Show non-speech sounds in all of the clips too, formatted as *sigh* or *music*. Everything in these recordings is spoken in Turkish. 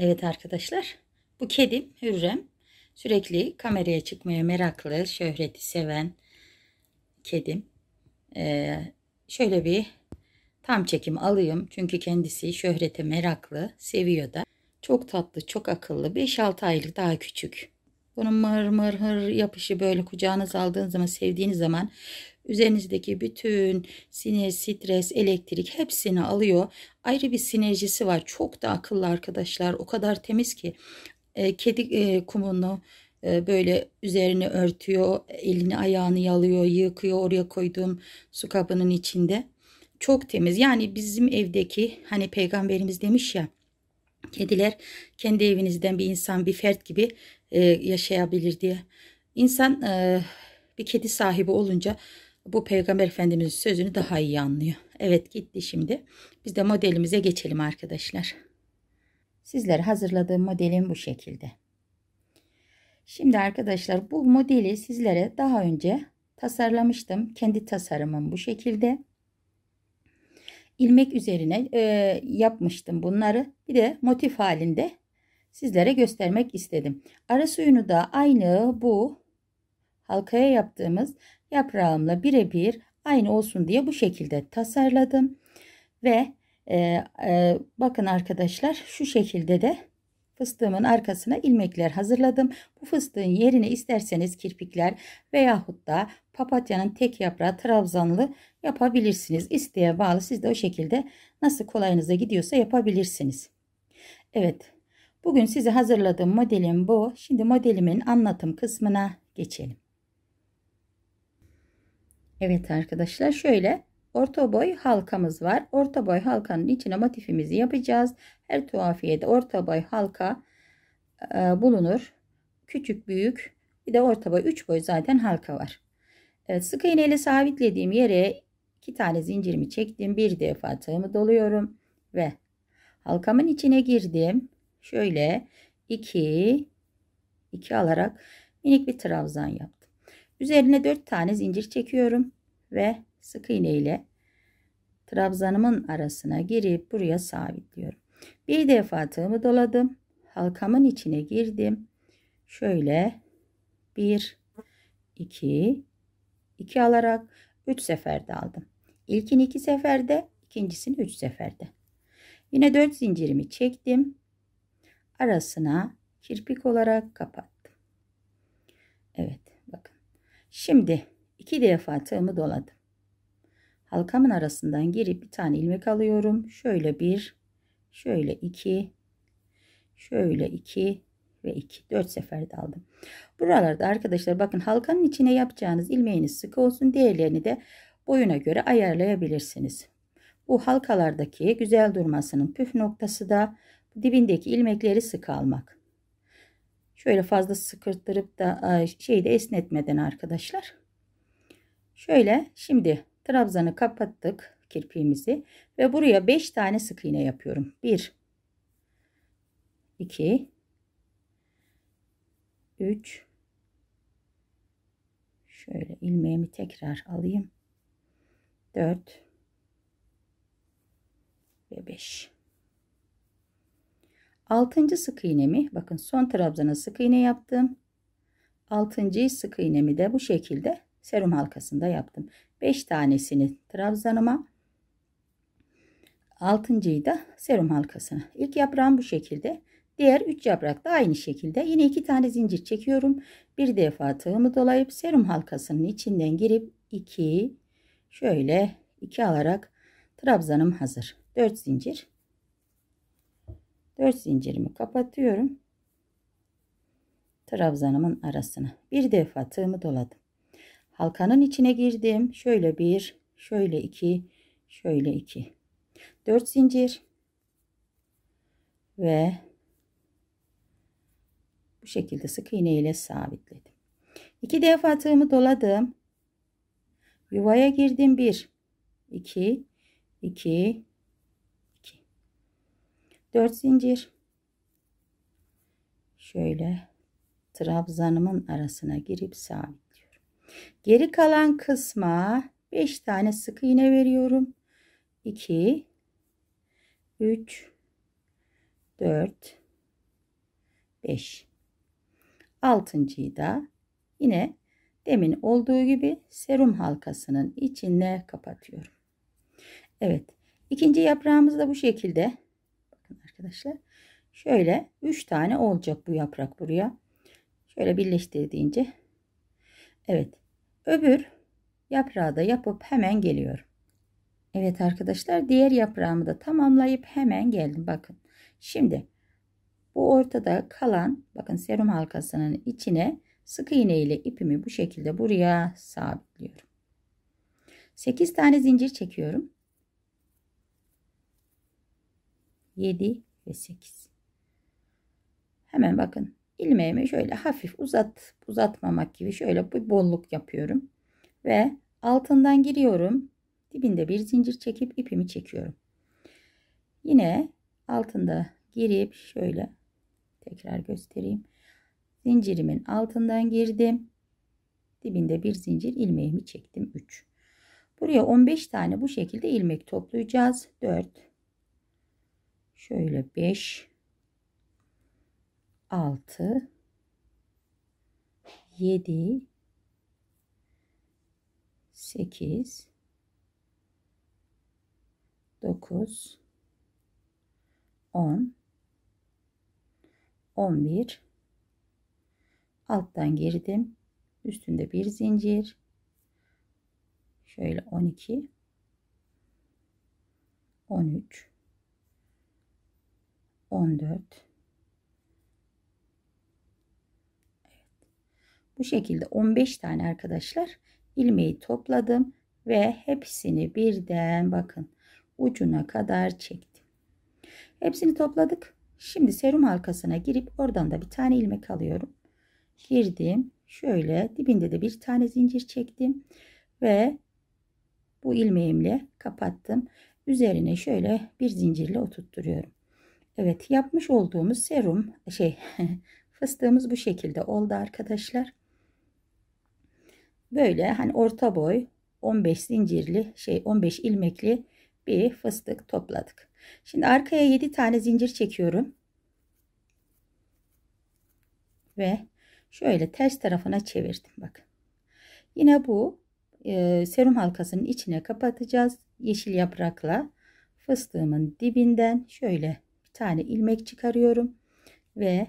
Evet arkadaşlar bu kedim Hürrem sürekli kameraya çıkmaya meraklı şöhreti seven kedim. Ee, şöyle bir tam çekim alayım çünkü kendisi şöhrete meraklı seviyor da. Çok tatlı çok akıllı 5-6 aylık daha küçük. Bunun mır mır hır yapışı böyle kucağınız aldığınız zaman sevdiğiniz zaman Üzerinizdeki bütün sinir, stres, elektrik hepsini alıyor. Ayrı bir sinerjisi var. Çok da akıllı arkadaşlar. O kadar temiz ki e, kedi e, kumunu e, böyle üzerine örtüyor. Elini ayağını yalıyor, yıkıyor oraya koyduğum su kabının içinde. Çok temiz. Yani bizim evdeki hani peygamberimiz demiş ya kediler kendi evinizden bir insan bir fert gibi e, yaşayabilir diye. İnsan e, bir kedi sahibi olunca bu peygamber efendimizin sözünü daha iyi anlıyor. Evet gitti şimdi. Biz de modelimize geçelim arkadaşlar. Sizlere hazırladığım modelim bu şekilde. Şimdi arkadaşlar bu modeli sizlere daha önce tasarlamıştım. Kendi tasarımım bu şekilde. İlmek üzerine e, yapmıştım bunları. Bir de motif halinde sizlere göstermek istedim. Ara suyunu da aynı bu halkaya yaptığımız yaprağımla birebir aynı olsun diye bu şekilde tasarladım. Ve e, e, bakın arkadaşlar şu şekilde de fıstığımın arkasına ilmekler hazırladım. Bu fıstığın yerine isterseniz kirpikler veyahut da papatyanın tek yaprağı trabzanlı yapabilirsiniz. İsteğe bağlı siz de o şekilde nasıl kolayınıza gidiyorsa yapabilirsiniz. Evet bugün size hazırladığım modelim bu. Şimdi modelimin anlatım kısmına geçelim. Evet arkadaşlar şöyle orta boy halkamız var. Orta boy halkanın içine motifimizi yapacağız. Her tuhafiyede orta boy halka e, bulunur. Küçük büyük bir de orta boy 3 boy zaten halka var. Evet, sık iğneyle sabitlediğim yere iki tane zincirimi çektim. Bir defa tığımı doluyorum ve halkamın içine girdim. Şöyle 2 2 alarak minik bir trabzan yaptım. Üzerine 4 tane zincir çekiyorum ve sık iğne ile trabzanımın arasına girip buraya sabitliyorum. Bir defa tığımı doladım. Halkamın içine girdim. Şöyle 1 2 2 alarak 3 seferde aldım. İlkin 2 seferde, ikincisini 3 seferde. Yine 4 zincirimi çektim. Arasına kirpik olarak kapattım. Evet. Şimdi iki defa tığımı doladım. Halkamın arasından girip bir tane ilmek alıyorum. Şöyle bir, şöyle iki, şöyle iki ve iki. Dört seferde aldım. Buralarda arkadaşlar bakın halkanın içine yapacağınız ilmeğiniz sıkı olsun. Diğerlerini de boyuna göre ayarlayabilirsiniz. Bu halkalardaki güzel durmasının püf noktası da dibindeki ilmekleri sık almak. Şöyle fazla sıkıştırıp da şeyi de esnetmeden arkadaşlar. Şöyle şimdi trabzanı kapattık kirpiğimizi ve buraya 5 tane sık iğne yapıyorum. 1 2 3 şöyle ilmeğimi tekrar alayım. 4 ve 5 6. sık iğnemi bakın son trabzana sık iğne yaptım. 6. sık iğnemi de bu şekilde serum halkasında yaptım. 5 tanesini trabzanıma 6.yı da serum halkasına. İlk yaprağım bu şekilde. Diğer 3 yaprak da aynı şekilde. Yine 2 tane zincir çekiyorum. Bir defa tığımı dolayıp serum halkasının içinden girip 2 şöyle 2 alarak trabzanım hazır. 4 zincir 4 zincirimi kapatıyorum. Trabzanımın arasına. Bir defa tığımı doladım. Halkanın içine girdim. Şöyle bir, şöyle iki, şöyle iki. 4 zincir ve bu şekilde sık iğne ile sabitledim. İki defa tığımı doladım. Yuvaya girdim. Bir, iki, iki, 4 zincir şöyle trabzanımın arasına girip sabitliyorum. Geri kalan kısma 5 tane sık iğne veriyorum. 2 3 4 5 Altıncıyı da yine demin olduğu gibi serum halkasının içine kapatıyorum. Evet. ikinci yaprağımız da bu şekilde arkadaşlar. Şöyle 3 tane olacak bu yaprak buraya. Şöyle birleştirdiğince. Evet. Öbür yaprağı da yapıp hemen geliyorum. Evet arkadaşlar diğer yaprağımı da tamamlayıp hemen geldim. Bakın şimdi bu ortada kalan bakın serum halkasının içine sık iğne ile ipimi bu şekilde buraya sabitliyorum. 8 tane zincir çekiyorum. 7 ve 8. Hemen bakın ilmeğimi şöyle hafif uzat uzatmamak gibi şöyle bir bolluk yapıyorum. Ve altından giriyorum. Dibinde bir zincir çekip ipimi çekiyorum. Yine altında girip şöyle tekrar göstereyim. Zincirimin altından girdim. Dibinde bir zincir ilmeğimi çektim 3. Buraya 15 tane bu şekilde ilmek toplayacağız. 4 Şöyle 5 6 7 8 9 10 11 alttan girdim üstünde bir zincir şöyle 12 13 14 evet. bu şekilde 15 tane arkadaşlar ilmeği topladım ve hepsini birden bakın ucuna kadar çektim hepsini topladık şimdi serum halkasına girip oradan da bir tane ilmek alıyorum girdim şöyle dibinde de bir tane zincir çektim ve bu ilmeğimle kapattım üzerine şöyle bir zincirle oturtturuyorum Evet yapmış olduğumuz serum şey *laughs* fıstığımız bu şekilde oldu arkadaşlar. Böyle hani orta boy 15 zincirli şey 15 ilmekli bir fıstık topladık. Şimdi arkaya 7 tane zincir çekiyorum. Ve şöyle ters tarafına çevirdim. Bak. Yine bu e, serum halkasının içine kapatacağız. Yeşil yaprakla fıstığımın dibinden şöyle bir tane ilmek çıkarıyorum ve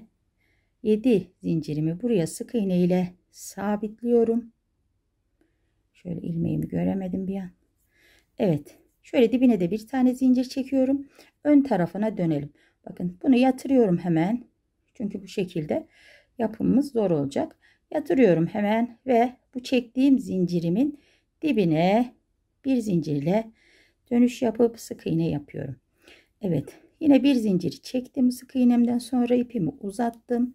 7 zincirimi buraya sık iğne ile sabitliyorum. Şöyle ilmeğimi göremedim bir an. Evet. Şöyle dibine de bir tane zincir çekiyorum. Ön tarafına dönelim. Bakın bunu yatırıyorum hemen. Çünkü bu şekilde yapımımız zor olacak. Yatırıyorum hemen ve bu çektiğim zincirimin dibine bir zincirle dönüş yapıp sık iğne yapıyorum. Evet. Yine bir zinciri çektim sık iğnemden sonra ipimi uzattım.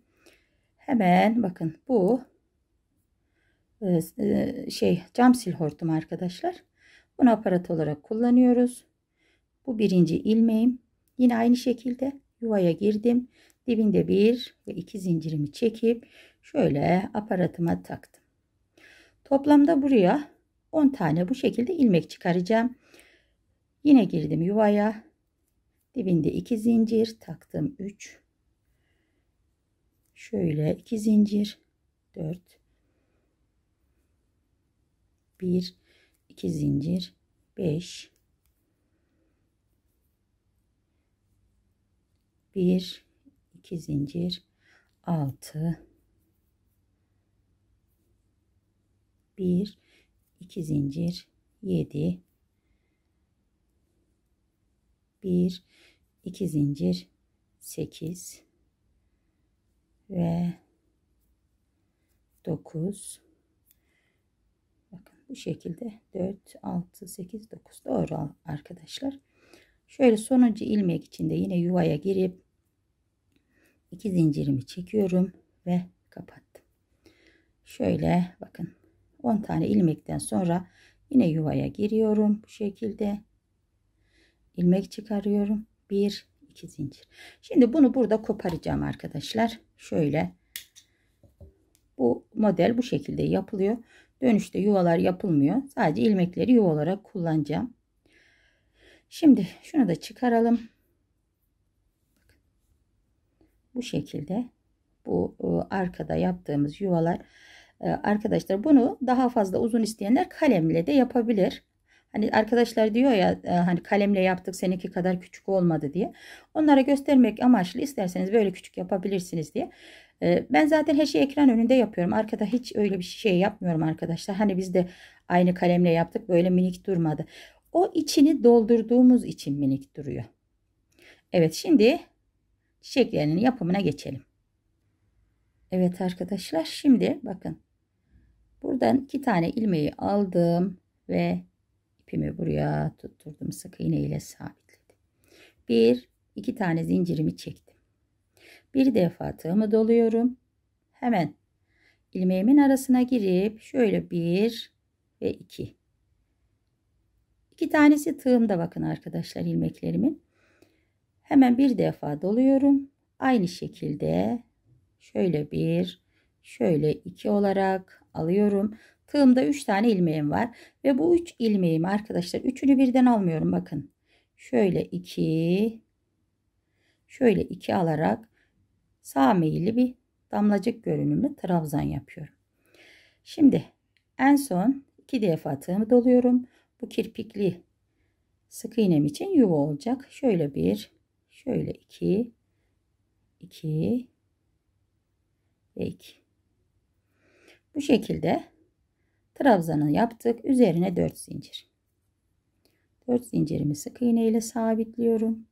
Hemen bakın bu e, e, şey cam sil hortum arkadaşlar. Bunu aparat olarak kullanıyoruz. Bu birinci ilmeğim. Yine aynı şekilde yuvaya girdim. Dibinde bir ve iki zincirimi çekip şöyle aparatıma taktım. Toplamda buraya 10 tane bu şekilde ilmek çıkaracağım. Yine girdim yuvaya. Dibinde 2 zincir taktım 3. Şöyle 2 zincir 4 1 2 zincir 5 1 2 zincir 6 1 2 zincir 7 1 2 zincir 8 ve 9 bakın bu şekilde 4 6 8 9 doğru arkadaşlar şöyle sonuncu ilmek içinde yine yuvaya girip 2 zincirimi çekiyorum ve kapattım şöyle bakın 10 tane ilmekten sonra yine yuvaya giriyorum bu şekilde ilmek çıkarıyorum 1 2 zincir. Şimdi bunu burada koparacağım arkadaşlar. Şöyle bu model bu şekilde yapılıyor. Dönüşte yuvalar yapılmıyor. Sadece ilmekleri yuva kullanacağım. Şimdi şunu da çıkaralım. Bu şekilde bu e, arkada yaptığımız yuvalar e, arkadaşlar bunu daha fazla uzun isteyenler kalemle de yapabilir. Hani arkadaşlar diyor ya e, hani kalemle yaptık seninki kadar küçük olmadı diye. Onlara göstermek amaçlı isterseniz böyle küçük yapabilirsiniz diye. E, ben zaten her şeyi ekran önünde yapıyorum. Arkada hiç öyle bir şey yapmıyorum arkadaşlar. Hani biz de aynı kalemle yaptık böyle minik durmadı. O içini doldurduğumuz için minik duruyor. Evet şimdi çiçeklerinin yapımına geçelim. Evet arkadaşlar şimdi bakın. Buradan iki tane ilmeği aldım ve ipimi buraya tutturdum sık iğne ile sabitledim. Bir iki tane zincirimi çektim. Bir defa tığımı doluyorum. Hemen ilmeğimin arasına girip şöyle bir ve iki. İki tanesi tığımda bakın arkadaşlar ilmeklerimin. Hemen bir defa doluyorum. Aynı şekilde şöyle bir şöyle iki olarak alıyorum. Tığımda 3 tane ilmeğim var. Ve bu 3 ilmeğimi arkadaşlar üçünü birden almıyorum bakın. Şöyle 2 şöyle 2 alarak sağ meyilli bir damlacık görünümlü trabzan yapıyorum. Şimdi en son 2 defa tığımı doluyorum. Bu kirpikli sık iğnem için yuva olacak. Şöyle bir, şöyle iki, iki ve iki. Bu şekilde Trabzanı yaptık. Üzerine 4 zincir. 4 zincirimi sık iğne ile sabitliyorum.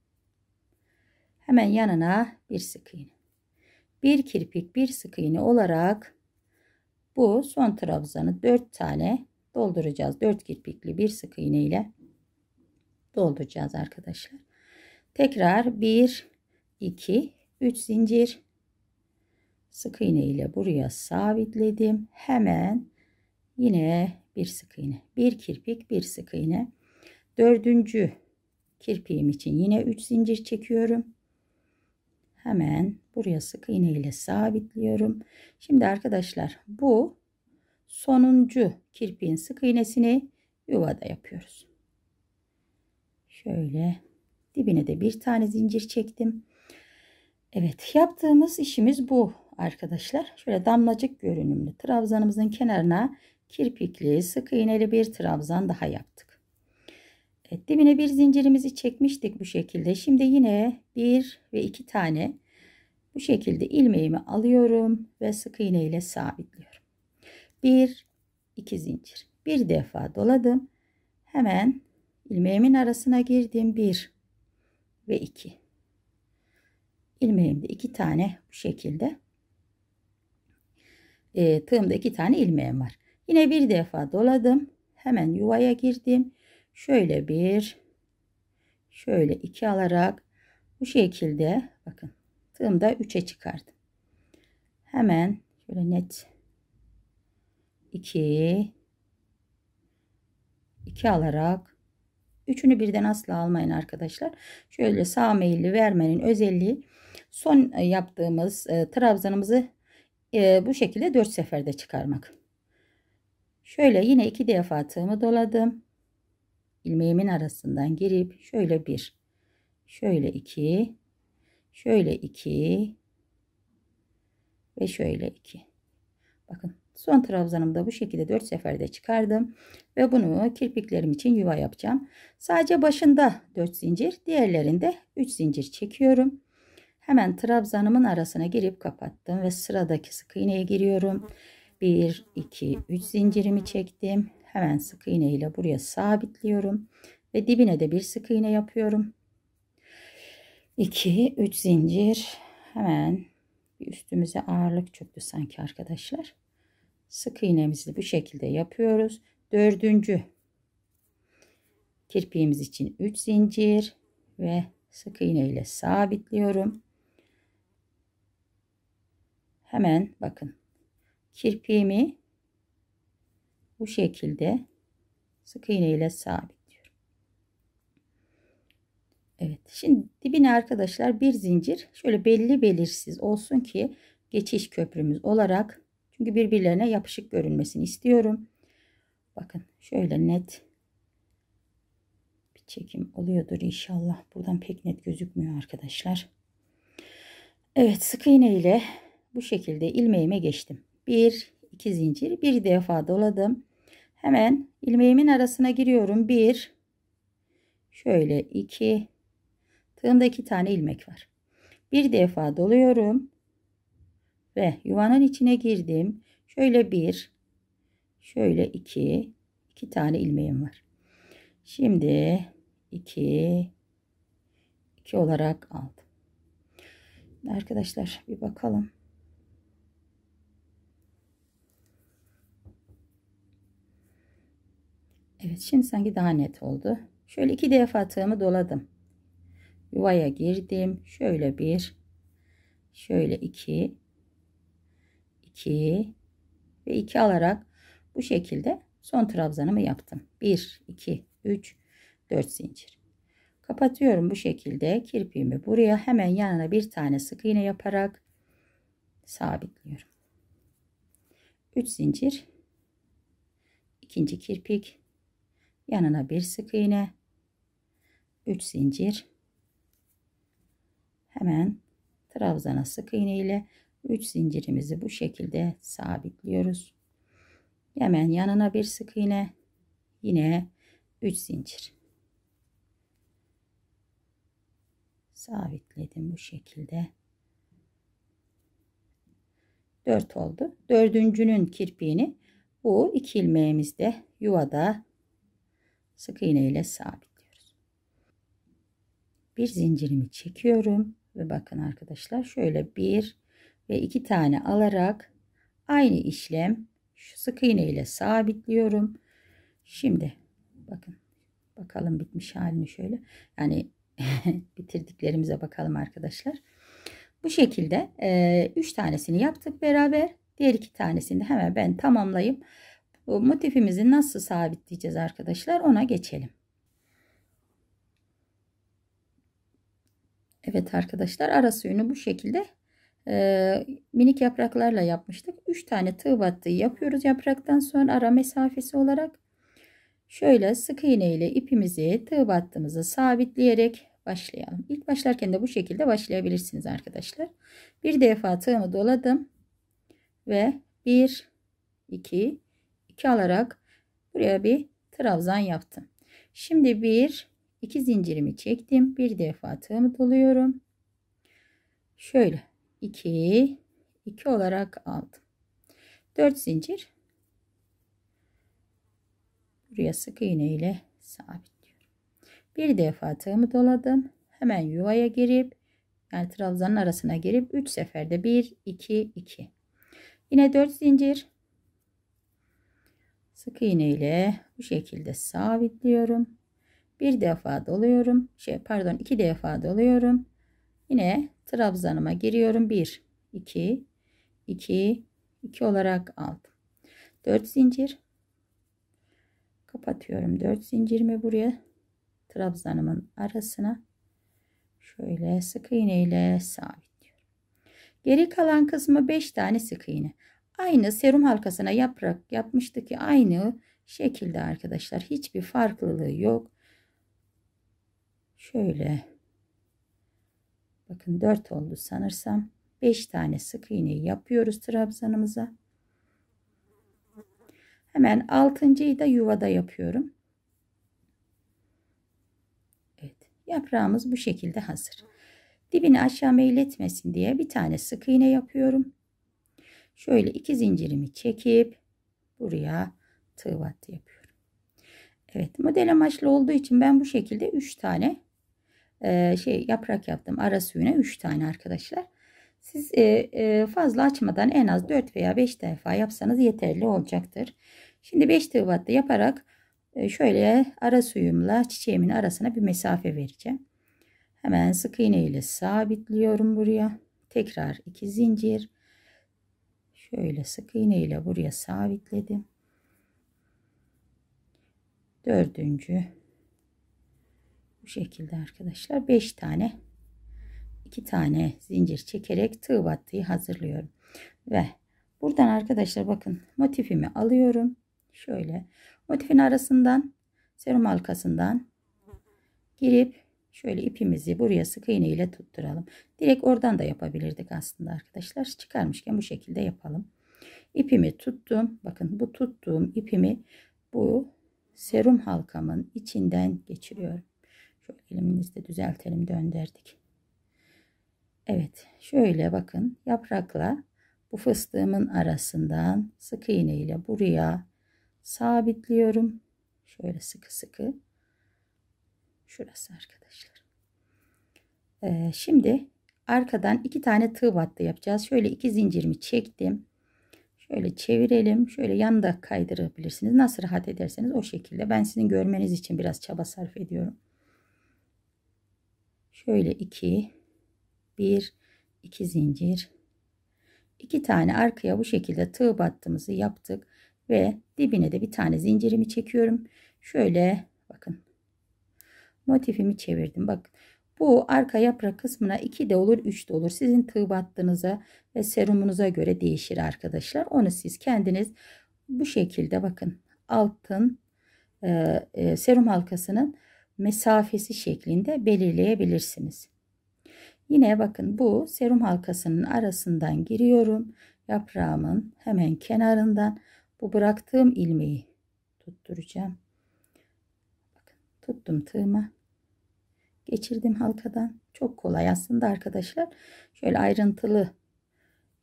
Hemen yanına bir sık iğne. Bir kirpik bir sık iğne olarak bu son trabzanı 4 tane dolduracağız. 4 kirpikli bir sık iğne ile dolduracağız arkadaşlar. Tekrar 1 2 3 zincir sık iğne ile buraya sabitledim. Hemen Yine bir sık iğne. Bir kirpik bir sık iğne. Dördüncü kirpiğim için yine 3 zincir çekiyorum. Hemen buraya sık iğne ile sabitliyorum. Şimdi arkadaşlar bu sonuncu kirpiğin sık iğnesini yuvada yapıyoruz. Şöyle dibine de bir tane zincir çektim. Evet yaptığımız işimiz bu arkadaşlar. Şöyle damlacık görünümlü trabzanımızın kenarına kirpikli sık iğneli bir trabzan daha yaptık. Evet, dibine bir zincirimizi çekmiştik bu şekilde. Şimdi yine bir ve iki tane bu şekilde ilmeğimi alıyorum ve sık iğne ile sabitliyorum. Bir, iki zincir. Bir defa doladım. Hemen ilmeğimin arasına girdim. Bir ve iki. Ilmeğimde iki tane bu şekilde. E, tığımda iki tane ilmeğim var. Yine bir defa doladım. Hemen yuvaya girdim. Şöyle bir şöyle iki alarak bu şekilde bakın tığımda 3'e çıkardım. Hemen şöyle net 2 2 alarak üçünü birden asla almayın arkadaşlar. Şöyle sağ meyilli vermenin özelliği son yaptığımız e, trabzanımızı e, bu şekilde 4 seferde çıkarmak. Şöyle yine iki defa tığımı doladım. İlmeğimin arasından girip şöyle bir, şöyle iki, şöyle iki ve şöyle iki. Bakın son trabzanımı da bu şekilde dört seferde çıkardım ve bunu kirpiklerim için yuva yapacağım. Sadece başında dört zincir, diğerlerinde üç zincir çekiyorum. Hemen trabzanımın arasına girip kapattım ve sıradaki sık iğneye giriyorum. 1 2 3 zincirimi çektim hemen sık iğne ile buraya sabitliyorum ve dibine de bir sık iğne yapıyorum 2 3 zincir hemen üstümüze ağırlık çöktü sanki arkadaşlar sık iğnemizi bu şekilde yapıyoruz dördüncü kirpiğimiz için 3 zincir ve sık iğne ile sabitliyorum hemen bakın kirpiğimi bu şekilde sık iğne ile sabitliyorum. Evet şimdi dibine arkadaşlar bir zincir şöyle belli belirsiz olsun ki geçiş köprümüz olarak çünkü birbirlerine yapışık görünmesini istiyorum. Bakın şöyle net bir çekim oluyordur inşallah. Buradan pek net gözükmüyor arkadaşlar. Evet sık iğne ile bu şekilde ilmeğime geçtim. 1 2 zincir bir defa doladım hemen ilmeğimin arasına giriyorum 1 şöyle 2 tığımda 2 tane ilmek var bir defa doluyorum ve yuvanın içine girdim şöyle 1 şöyle 2 2 tane ilmeğim var şimdi 2 2 olarak aldım arkadaşlar bir bakalım Evet şimdi sanki daha net oldu. Şöyle iki defa tığımı doladım. Yuvaya girdim. Şöyle bir. Şöyle iki. iki ve iki alarak bu şekilde son trabzanımı yaptım. Bir, iki, üç, dört zincir. Kapatıyorum bu şekilde kirpiğimi buraya hemen yanına bir tane sık iğne yaparak sabitliyorum. 3 zincir ikinci kirpik yanına bir sık iğne 3 zincir hemen trabzana sık iğne ile 3 zincirimizi bu şekilde sabitliyoruz hemen yanına bir sık iğne yine 3 zincir sabitledim bu şekilde 4 oldu dördüncünün kirpiğini bu iki ilmeğimizde yuvada sık iğne ile sabitliyoruz. Bir zincirimi çekiyorum ve bakın arkadaşlar şöyle bir ve iki tane alarak aynı işlem şu sık iğne ile sabitliyorum. Şimdi bakın bakalım bitmiş halini şöyle yani *laughs* bitirdiklerimize bakalım arkadaşlar. Bu şekilde 3 e, üç tanesini yaptık beraber. Diğer iki tanesini hemen ben tamamlayayım bu motifimizi nasıl sabitleyeceğiz arkadaşlar ona geçelim. Evet arkadaşlar ara suyunu bu şekilde e, minik yapraklarla yapmıştık. 3 tane tığ battığı yapıyoruz yapraktan sonra ara mesafesi olarak. Şöyle sık iğne ile ipimizi tığ battığımızı sabitleyerek başlayalım. İlk başlarken de bu şekilde başlayabilirsiniz arkadaşlar. Bir defa tığımı doladım ve 1 2 2 alarak buraya bir trabzan yaptım. Şimdi bir iki zincirimi çektim. Bir defa tığımı doluyorum. Şöyle 2 2 olarak aldım. 4 zincir buraya sık iğne ile sabitliyorum. Bir defa tığımı doladım. Hemen yuvaya girip yani trabzanın arasına girip 3 seferde 1 2 2. Yine 4 zincir sık iğne ile bu şekilde sabitliyorum. Bir defa doluyorum. Şey pardon iki defa doluyorum. Yine trabzanıma giriyorum. 1 2 2 2 olarak aldım. 4 zincir kapatıyorum. 4 zincirimi buraya trabzanımın arasına şöyle sık iğne ile sabitliyorum. Geri kalan kısmı 5 tane sık iğne. Aynı serum halkasına yaprak yapmıştı ki aynı şekilde arkadaşlar hiçbir farklılığı yok. Şöyle bakın 4 oldu sanırsam. 5 tane sık iğne yapıyoruz trabzanımıza. Hemen altıncıyı da yuvada yapıyorum. Evet, yaprağımız bu şekilde hazır. Dibini aşağı meyletmesin diye bir tane sık iğne yapıyorum. Şöyle iki zincirimi çekip buraya tığ battı yapıyorum. Evet model amaçlı olduğu için ben bu şekilde 3 tane e, şey yaprak yaptım. Ara suyuna 3 tane arkadaşlar. Siz e, e, fazla açmadan en az 4 veya 5 defa yapsanız yeterli olacaktır. Şimdi 5 tığ battı yaparak e, şöyle ara suyumla çiçeğimin arasına bir mesafe vereceğim. Hemen sık iğne ile sabitliyorum buraya. Tekrar 2 zincir şöyle sık iğne ile buraya sabitledim dördüncü bu şekilde arkadaşlar beş tane iki tane zincir çekerek tığ battıyı hazırlıyorum ve buradan arkadaşlar bakın motifimi alıyorum şöyle motifin arasından serum halkasından girip Şöyle ipimizi buraya sık iğne ile tutturalım. Direkt oradan da yapabilirdik aslında arkadaşlar. Çıkarmışken bu şekilde yapalım. İpimi tuttum. Bakın bu tuttuğum ipimi bu serum halkamın içinden geçiriyorum. Şöyle elimizde düzeltelim döndürdük. Evet şöyle bakın yaprakla bu fıstığımın arasından sık iğne ile buraya sabitliyorum. Şöyle sıkı sıkı. Şurası arkadaşlar. Ee, şimdi arkadan iki tane tığ battı yapacağız. Şöyle iki zincirimi çektim. Şöyle çevirelim. Şöyle yanda kaydırabilirsiniz. Nasıl rahat ederseniz o şekilde. Ben sizin görmeniz için biraz çaba sarf ediyorum. Şöyle iki, bir, iki zincir. İki tane arkaya bu şekilde tığ battığımızı yaptık. Ve dibine de bir tane zincirimi çekiyorum. Şöyle bakın motifimi çevirdim. Bakın bu arka yaprak kısmına 2 de olur 3 de olur. Sizin tığ battığınıza ve serumunuza göre değişir arkadaşlar. Onu siz kendiniz bu şekilde bakın altın e, e, serum halkasının mesafesi şeklinde belirleyebilirsiniz. Yine bakın bu serum halkasının arasından giriyorum. Yaprağımın hemen kenarından bu bıraktığım ilmeği tutturacağım tuttum tığıma geçirdim halkadan çok kolay aslında arkadaşlar şöyle ayrıntılı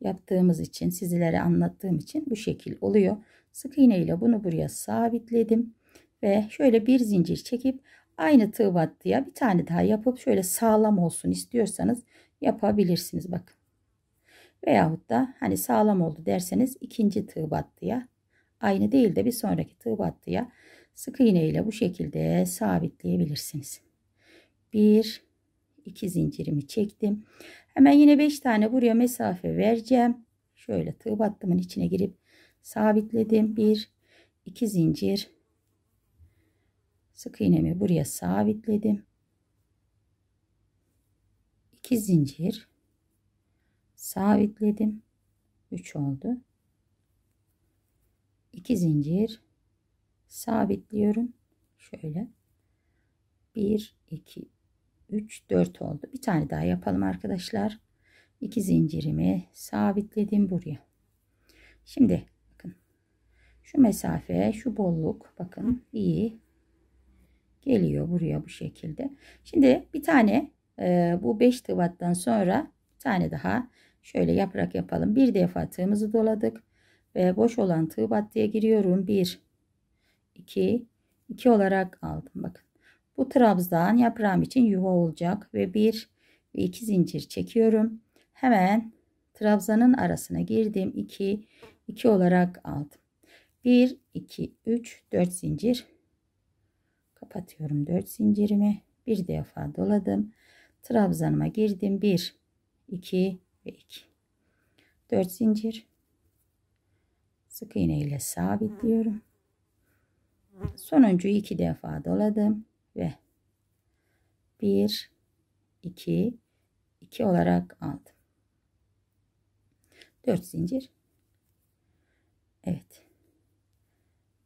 yaptığımız için sizlere anlattığım için bu şekil oluyor sık iğne ile bunu buraya sabitledim ve şöyle bir zincir çekip aynı tığ battıya bir tane daha yapıp şöyle sağlam olsun istiyorsanız yapabilirsiniz bakın veyahut da hani sağlam oldu derseniz ikinci tığ battıya aynı değil de bir sonraki tığ battıya Sık iğne ile bu şekilde sabitleyebilirsiniz. 1 2 zincirimi çektim. Hemen yine 5 tane buraya mesafe vereceğim. Şöyle tığ battımın içine girip sabitledim. 1 2 zincir sık iğnemi buraya sabitledim. 2 zincir sabitledim. 3 oldu. 2 zincir sabitliyorum. Şöyle 1 2 3 4 oldu. Bir tane daha yapalım arkadaşlar. 2 zincirimi sabitledim buraya. Şimdi bakın. Şu mesafe, şu bolluk bakın iyi geliyor buraya bu şekilde. Şimdi bir tane e, bu 5 tıvattan sonra bir tane daha şöyle yaprak yapalım. Bir defa tığımızı doladık ve boş olan tığ battıya giriyorum. 1 2 2 olarak aldım bakın bu trabzan yaprağım için yuva olacak ve 1 ve 2 zincir çekiyorum hemen trabzanın arasına girdim 2 2 olarak aldım 1 2 3 4 zincir kapatıyorum 4 zincirimi bir defa doladım trabzanıma girdim 1 2 ve 2 4 zincir sık iğne ile sabitliyorum Sonuncuyu iki defa doladım ve bir, iki, iki olarak aldım. Dört zincir. Evet.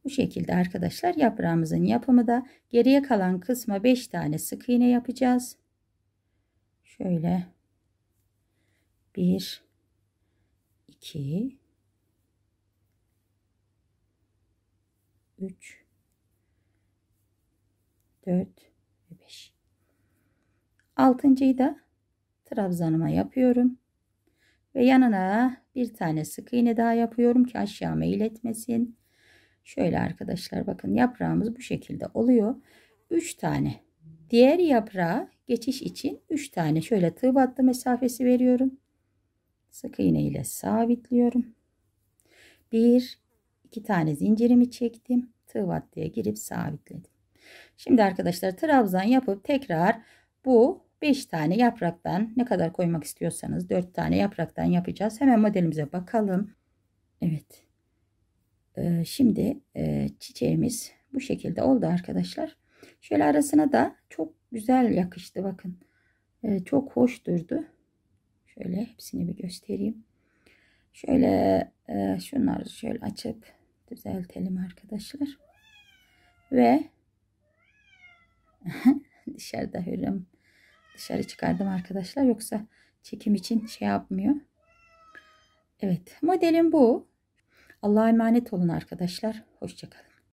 Bu şekilde arkadaşlar yaprağımızın yapımı da geriye kalan kısma 5 tane sık iğne yapacağız. Şöyle 1 2 3 4 ve 5. Altıncıyı da trabzanıma yapıyorum. Ve yanına bir tane sık iğne daha yapıyorum ki aşağı meyil etmesin. Şöyle arkadaşlar bakın yaprağımız bu şekilde oluyor. 3 tane. Diğer yaprağa geçiş için 3 tane şöyle tığ battı mesafesi veriyorum. Sık iğne ile sabitliyorum. 1 2 tane zincirimi çektim. Tığ battıya girip sabitledim. Şimdi arkadaşlar trabzan yapıp tekrar bu 5 tane yapraktan ne kadar koymak istiyorsanız 4 tane yapraktan yapacağız. Hemen modelimize bakalım. Evet. Ee, şimdi e, çiçeğimiz bu şekilde oldu arkadaşlar. Şöyle arasına da çok güzel yakıştı bakın. Ee, çok hoş durdu. Şöyle hepsini bir göstereyim. Şöyle e, şunları şöyle açıp düzeltelim arkadaşlar. Ve *laughs* Dışarıda hürüm. Dışarı çıkardım arkadaşlar. Yoksa çekim için şey yapmıyor. Evet modelim bu. Allah'a emanet olun arkadaşlar. Hoşçakalın.